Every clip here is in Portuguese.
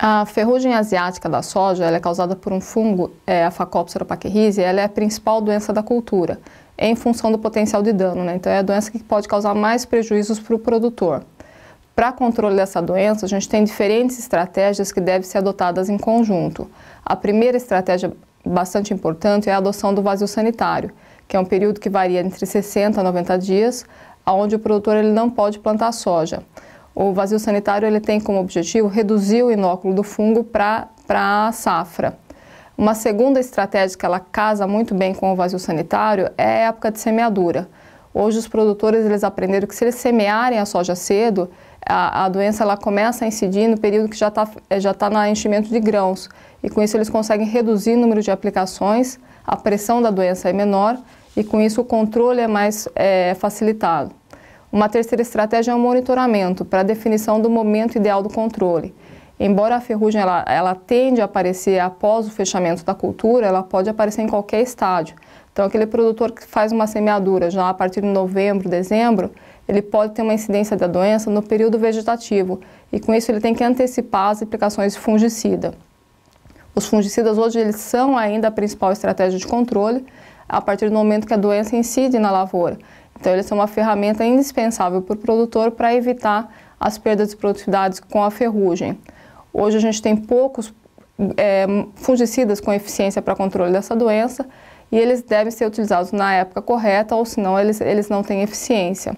A ferrugem asiática da soja é causada por um fungo, é, a Phacopsora pachyrihizae, ela é a principal doença da cultura, em função do potencial de dano, né? Então é a doença que pode causar mais prejuízos para o produtor. Para controle dessa doença, a gente tem diferentes estratégias que devem ser adotadas em conjunto. A primeira estratégia bastante importante é a adoção do vazio sanitário, que é um período que varia entre 60 a 90 dias, onde o produtor ele não pode plantar soja. O vazio sanitário ele tem como objetivo reduzir o inóculo do fungo para a safra. Uma segunda estratégia que ela casa muito bem com o vazio sanitário é a época de semeadura. Hoje os produtores eles aprenderam que se eles semearem a soja cedo, a, a doença ela começa a incidir no período que já está já tá na enchimento de grãos. E com isso eles conseguem reduzir o número de aplicações, a pressão da doença é menor e com isso o controle é mais é, facilitado. Uma terceira estratégia é o monitoramento, para definição do momento ideal do controle. Embora a ferrugem ela, ela tende a aparecer após o fechamento da cultura, ela pode aparecer em qualquer estágio. Então, aquele produtor que faz uma semeadura já a partir de novembro, dezembro, ele pode ter uma incidência da doença no período vegetativo e com isso ele tem que antecipar as aplicações de fungicida. Os fungicidas hoje eles são ainda a principal estratégia de controle a partir do momento que a doença incide na lavoura. Então, eles são uma ferramenta indispensável para o produtor para evitar as perdas de produtividade com a ferrugem. Hoje a gente tem poucos é, fungicidas com eficiência para controle dessa doença e eles devem ser utilizados na época correta ou senão eles, eles não têm eficiência.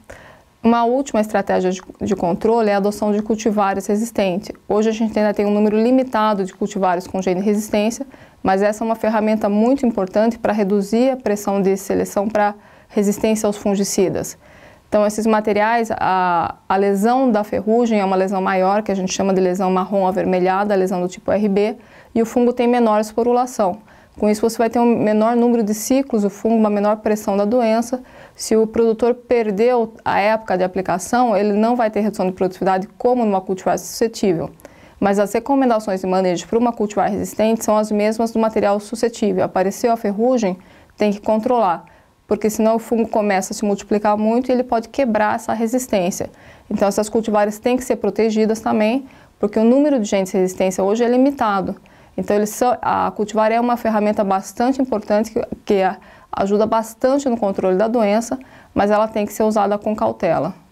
Uma última estratégia de, de controle é a adoção de cultivares resistentes. Hoje a gente ainda tem um número limitado de cultivares com gene resistência, mas essa é uma ferramenta muito importante para reduzir a pressão de seleção para resistência aos fungicidas. Então, esses materiais, a, a, lesão da ferrugem é uma lesão maior, que a gente chama de lesão marrom avermelhada, lesão do tipo RB, e o fungo tem menor esporulação. Com isso, você vai ter um menor número de ciclos, o fungo, uma menor pressão da doença. Se o produtor perdeu a época de aplicação, ele não vai ter redução de produtividade como numa cultivar suscetível. Mas as recomendações de manejo para uma cultivar resistente são as mesmas do material suscetível. Apareceu a ferrugem, tem que controlar porque senão o fungo começa a se multiplicar muito e ele pode quebrar essa resistência. Então essas cultivares têm que ser protegidas também, porque o número de genes de resistência hoje é limitado. Então eles são, a cultivar é uma ferramenta bastante importante que, que ajuda bastante no controle da doença, mas ela tem que ser usada com cautela.